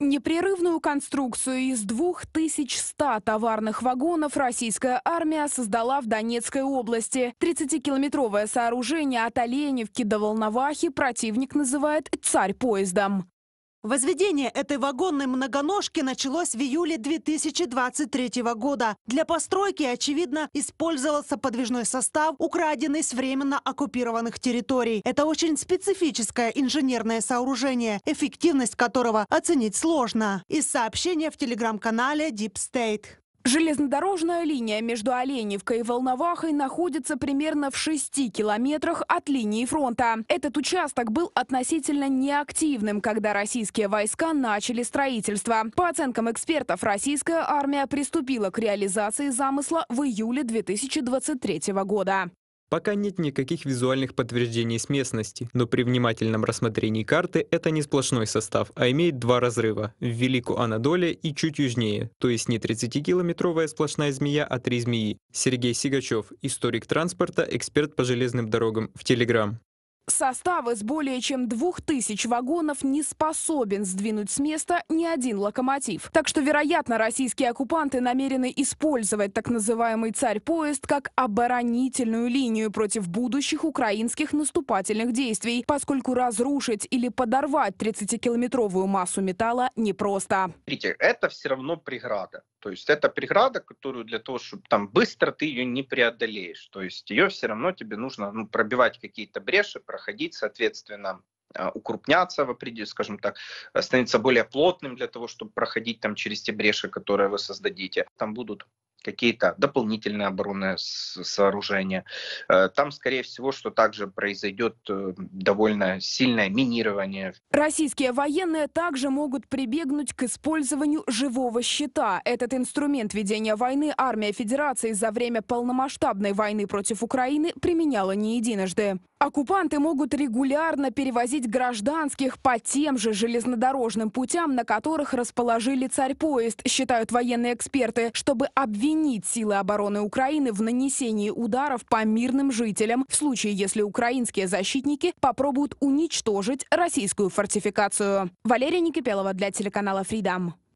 Непрерывную конструкцию из 2100 товарных вагонов российская армия создала в Донецкой области. 30-километровое сооружение от Оленевки до Волновахи противник называет «царь поездом». Возведение этой вагонной многоножки началось в июле 2023 года. Для постройки, очевидно, использовался подвижной состав, украденный с временно оккупированных территорий. Это очень специфическое инженерное сооружение, эффективность которого оценить сложно. Из сообщения в телеграм-канале Deep State. Железнодорожная линия между Оленевкой и Волновахой находится примерно в 6 километрах от линии фронта. Этот участок был относительно неактивным, когда российские войска начали строительство. По оценкам экспертов, российская армия приступила к реализации замысла в июле 2023 года. Пока нет никаких визуальных подтверждений с местности, но при внимательном рассмотрении карты это не сплошной состав, а имеет два разрыва – в Великую Анадоле и чуть южнее, то есть не 30-километровая сплошная змея, а три змеи. Сергей Сигачев, историк транспорта, эксперт по железным дорогам в Телеграм. Состав из более чем двух тысяч вагонов не способен сдвинуть с места ни один локомотив. Так что, вероятно, российские оккупанты намерены использовать так называемый «Царь-поезд» как оборонительную линию против будущих украинских наступательных действий, поскольку разрушить или подорвать 30-километровую массу металла непросто. Это все равно преграда. То есть это преграда, которую для того, чтобы там быстро ты ее не преодолеешь. То есть ее все равно тебе нужно ну, пробивать какие-то бреши, проходить, соответственно, а, укрупняться в определенном, скажем так, становиться более плотным для того, чтобы проходить там через те бреши, которые вы создадите. Там будут какие-то дополнительные оборонные сооружения. Э, там, скорее всего, что также произойдет э, довольно сильное минирование. Российские военные также могут прибегнуть к использованию живого щита. Этот инструмент ведения войны армия Федерации за время полномасштабной войны против Украины применяла не единожды. Оккупанты могут регулярно перевозить гражданских по тем же железнодорожным путям, на которых расположили царь-поезд, считают военные эксперты, чтобы обвинить силы обороны Украины в нанесении ударов по мирным жителям, в случае, если украинские защитники попробуют уничтожить российскую фортификацию. Валерия Никипелова для телеканала «Фридам».